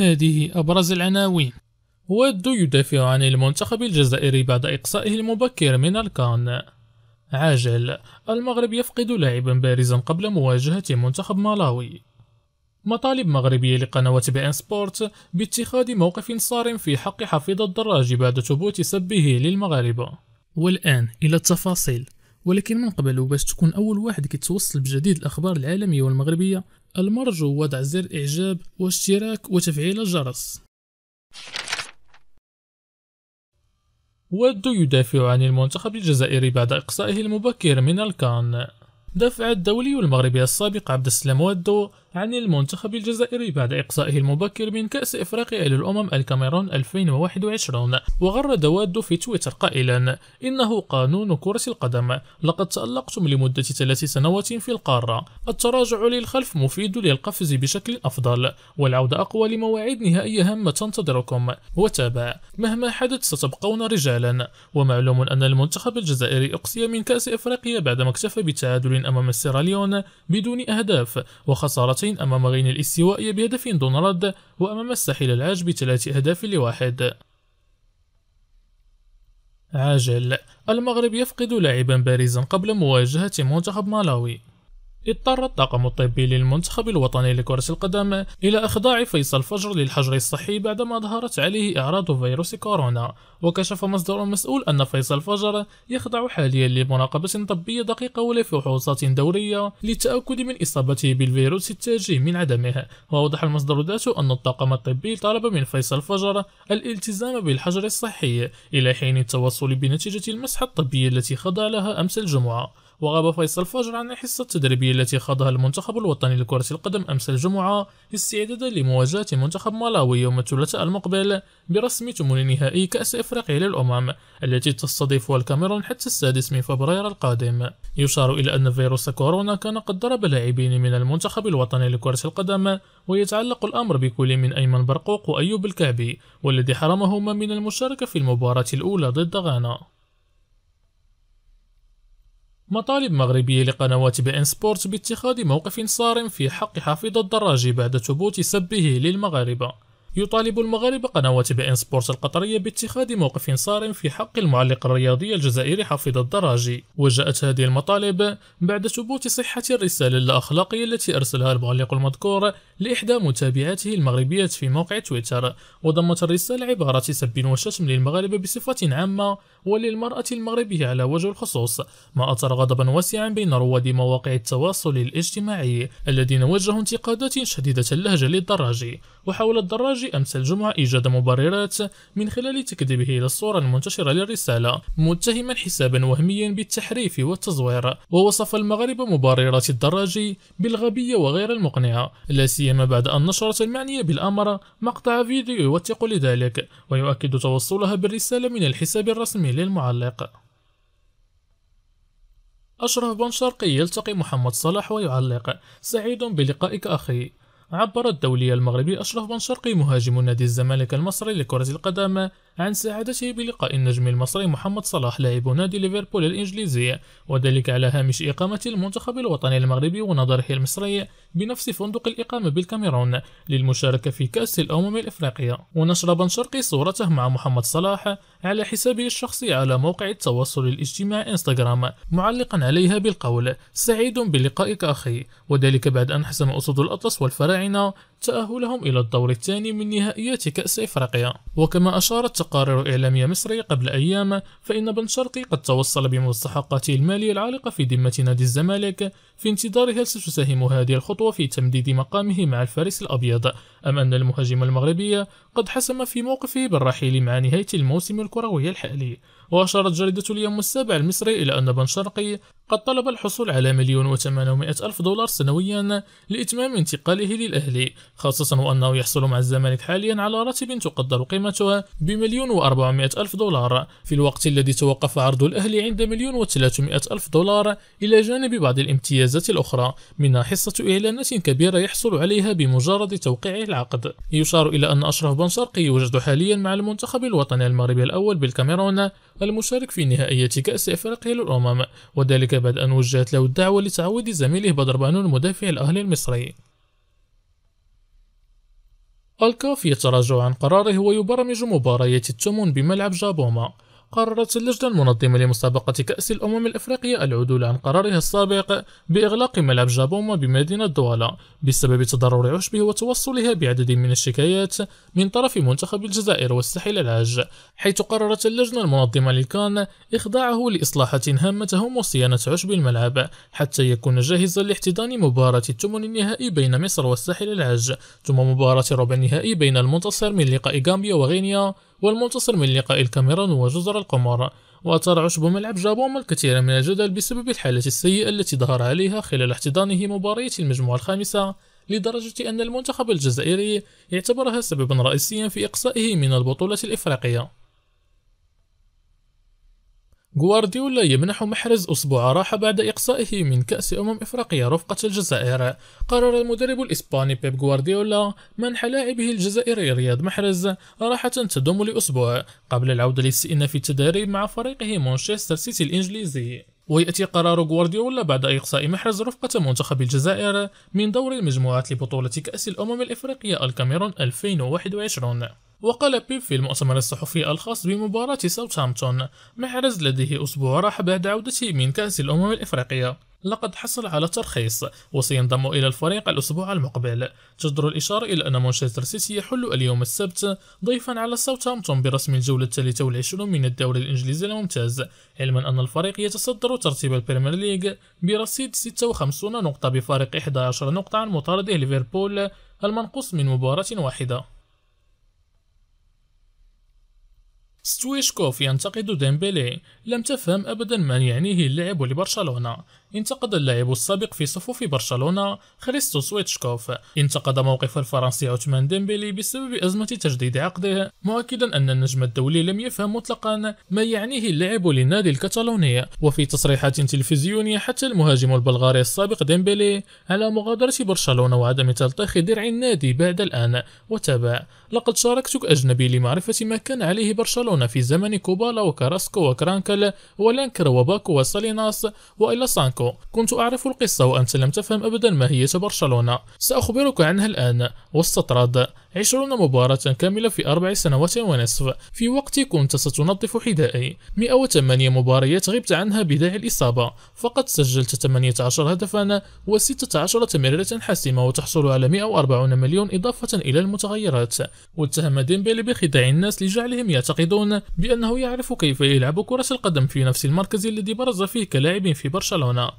هذه أبرز العناوين ود يدافع عن المنتخب الجزائري بعد إقصائه المبكر من الكان عاجل المغرب يفقد لاعبا بارزا قبل مواجهة منتخب مالاوي مطالب مغربية لقنوة بي ان سبورت باتخاذ موقف صارم في حق حفيظ الدراجي بعد ثبوت سبه للمغاربة والآن إلى التفاصيل ولكن من قبل وباش تكون أول واحد كيتوصل بجديد الأخبار العالمية والمغربية المرجو وضع زر إعجاب واشتراك وتفعيل الجرس وادو يدافع عن المنتخب الجزائري بعد إقصائه المبكر من الكان دفع الدولي المغربي السابق عبد السلام وادو عن المنتخب الجزائري بعد إقصائه المبكر من كأس إفريقيا إلى الأمم الكاميرون 2021 وغرد واد في تويتر قائلا إنه قانون كرة القدم لقد تألقتم لمدة ثلاث سنوات في القارة التراجع للخلف مفيد للقفز بشكل أفضل والعودة أقوى لمواعيد نهائية هامة تنتظركم وتابع مهما حدث ستبقون رجالا ومعلوم أن المنتخب الجزائري أقصي من كأس إفريقيا بعدما اكتفى بتعادل أمام السيراليون بدون أهداف وخسارة مباراة أمام غين الاستوائية بهدف دون رد وأمام الساحل العاج بثلاث أهداف لواحد عاجل المغرب يفقد لاعبا بارزا قبل مواجهة منتخب مالاوي اضطر الطاقم الطبي للمنتخب الوطني لكرة القدم إلى إخضاع فيصل فجر للحجر الصحي بعدما ظهرت عليه أعراض فيروس كورونا وكشف مصدر مسؤول أن فيصل فجر يخضع حاليا لمراقبة طبية دقيقة ولفحوصات دورية للتأكد من إصابته بالفيروس التاجي من عدمه وأوضح المصدر ذاته أن الطاقم الطبي طلب من فيصل فجر الالتزام بالحجر الصحي إلى حين التوصل بنتيجة المسحة الطبية التي خضع لها أمس الجمعة وغاب فيصل فجر عن الحصة التدريبية التي خاضها المنتخب الوطني لكرة القدم أمس الجمعة استعدادا لمواجهة منتخب مالاوي يوم الثلاثاء المقبل برسم ثمن نهائي كأس إفريقيا للأمم التي تستضيفها الكاميرون حتى السادس من فبراير القادم يشار إلى أن فيروس كورونا كان قد ضرب لاعبين من المنتخب الوطني لكرة القدم ويتعلق الأمر بكل من أيمن برقوق وأيوب الكعبي والذي حرمهما من المشاركة في المباراة الأولى ضد غانا مطالب مغربية لقنوات بي ان سبورت باتخاذ موقف صارم في حق حفيظ الدراجي بعد ثبوت سبه للمغاربة يطالب المغرب بي ان سبورت القطرية باتخاذ موقف صارم في حق المعلق الرياضي الجزائري حفيظ الدراجي وجاءت هذه المطالب بعد ثبوت صحة الرسالة الأخلاقية التي أرسلها المعلق المذكور لإحدى متابعاته المغربية في موقع تويتر وضمت الرسالة عبارات سب وشتم للمغرب بصفة عامة وللمرأة المغربية على وجه الخصوص ما أثر غضبا واسعا بين رواد مواقع التواصل الاجتماعي الذين وجهوا انتقادات شديدة اللهجة للدراجي وحاول الدراجي البرنامج أمس الجمعة إيجاد مبررات من خلال تكذيبه إلى الصورة المنتشرة للرسالة متهما حسابا وهميا بالتحريف والتزوير ووصف المغرب مبررات الدراجي بالغبية وغير المقنعة لا سيما بعد أن نشرت المعنية بالأمر مقطع فيديو يوثق لذلك ويؤكد توصلها بالرسالة من الحساب الرسمي للمعلق أشرف بن شرقي يلتقي محمد صلاح ويعلق سعيد بلقائك أخي عبر الدولي المغربي أشرف بن شرقي مهاجم نادي الزمالك المصري لكرة القدم عن سعادته بلقاء النجم المصري محمد صلاح لاعب نادي ليفربول الإنجليزي وذلك على هامش إقامة المنتخب الوطني المغربي ونظره المصري بنفس فندق الإقامة بالكاميرون للمشاركة في كأس الأمم الإفريقية ونشر بن شرقي صورته مع محمد صلاح على حسابه الشخصي على موقع التواصل الاجتماعي انستغرام معلقا عليها بالقول سعيد بلقائك أخي وذلك بعد أن حسم أسود الأطلس والفراعنة تأهلهم إلى الدور الثاني من نهائيات كأس إفريقيا وكما أشارت تقارير إعلامية مصرية قبل أيام فإن بن شرقي قد توصل بمستحقاته المالية العالقة في ذمة نادي الزمالك في انتظار هل ستساهم هذه الخطوة في تمديد مقامه مع الفارس الأبيض أم أن المهاجم المغربي قد حسم في موقفه بالرحيل مع نهاية الموسم الكروي الحالي وأشارت جريدة اليوم السابع المصري إلى أن بن شرقي قد طلب الحصول على مليون وثمانمائة ألف دولار سنويا لإتمام انتقاله للأهلي خاصة وأنه يحصل مع الزمالك حاليا على راتب تقدر قيمتها بمليون وأربعمائة ألف دولار في الوقت الذي توقف عرض الأهلي عند مليون وثلاثمائة ألف دولار إلى جانب بعض الامتيازات الأخرى منها حصة إعلانات كبيرة يحصل عليها بمجرد توقيعه العقد يشار إلى أن أشرف بن شرقي يوجد حاليا مع المنتخب الوطني المغربي الأول بالكاميرون المشارك في نهائية كأس أفريقيا للأمم وذلك بعد أن وجهت له الدعوة لتعويض زميله بدر بانون المدافع الأهلي المصري الكاف يتراجع عن قراره ويبرمج مباريات التمون بملعب جابوما قررت اللجنة المنظمة لمسابقة كأس الأمم الأفريقية العدول عن قرارها السابق بإغلاق ملعب جابوما بمدينة دوالا بسبب تضرر عشبه وتوصلها بعدد من الشكايات من طرف منتخب الجزائر والساحل العاج حيث قررت اللجنة المنظمة للكان إخضاعه لإصلاحات هامة تهم وصيانة عشب الملعب حتى يكون جاهزا لاحتضان مباراة الثمن النهائي بين مصر والساحل العاج ثم مباراة ربع النهائي بين المنتصر من لقاء غامبيا وغينيا والمنتصر من لقاء الكاميرون وجزر القمر وأثار عشب ملعب جابوم الكثير من الجدل بسبب الحالة السيئة التي ظهر عليها خلال احتضانه مباراة المجموعة الخامسة لدرجة أن المنتخب الجزائري اعتبرها سببا رئيسيا في إقصائه من البطولة الإفريقية غوارديولا يمنح محرز أسبوع راحة بعد إقصائه من كأس أمم إفريقيا رفقة الجزائر قرر المدرب الإسباني بيب غوارديولا منح لاعبه الجزائري رياض محرز راحة تدوم لأسبوع قبل العودة للسئنة في التدريب مع فريقه مانشستر سيتي الإنجليزي ويأتي قرار غوارديولا بعد إقصاء محرز رفقة منتخب الجزائر من دور المجموعات لبطولة كأس الأمم الإفريقية الكاميرون 2021 وقال بيب في المؤتمر الصحفي الخاص بمباراة ساوثهامبتون محرز لديه أسبوع راح بعد عودته من كأس الأمم الإفريقية لقد حصل على ترخيص وسينضم إلى الفريق الأسبوع المقبل تجدر الإشارة إلى أن مانشستر سيتي يحل اليوم السبت ضيفا على ساوثهامبتون برسم الجولة الثالثة والعشرون من الدوري الإنجليزي الممتاز علما أن الفريق يتصدر ترتيب البريمير ليج برصيد 56 نقطة بفارق 11 نقطة عن مطارده ليفربول المنقوص من مباراة واحدة ستويشكوف ينتقد ديمبلي لم تفهم أبدا ما يعنيه اللعب لبرشلونة انتقد اللاعب السابق في صفوف برشلونة خريستو سويتشكوف انتقد موقف الفرنسي عثمان ديمبلي بسبب أزمة تجديد عقده مؤكدا أن النجم الدولي لم يفهم مطلقا ما يعنيه اللعب للنادي الكتالوني وفي تصريحات تلفزيونية حتى المهاجم البلغاري السابق ديمبلي على مغادرة برشلونة وعدم تلطيخ درع النادي بعد الآن وتابع لقد شاركتك أجنبي لمعرفة ما كان عليه برشلونة يعيشون في زمن كوبالا وكراسكو وكرانكل ولانكر وباكو وساليناس وإلى سانكو كنت أعرف القصة وأنت لم تفهم أبدا ما هي برشلونة سأخبرك عنها الآن واستطرد 20 مباراة كاملة في أربع سنوات ونصف في وقت كنت ستنظف حذائي 108 مباريات غبت عنها بداعي الإصابة فقد سجلت 18 هدفا و16 تمريرة حاسمة وتحصل على 140 مليون إضافة إلى المتغيرات واتهم ديمبلي بخداع الناس لجعلهم يعتقدون بأنه يعرف كيف يلعب كرة القدم في نفس المركز الذي برز فيه كلاعب في برشلونة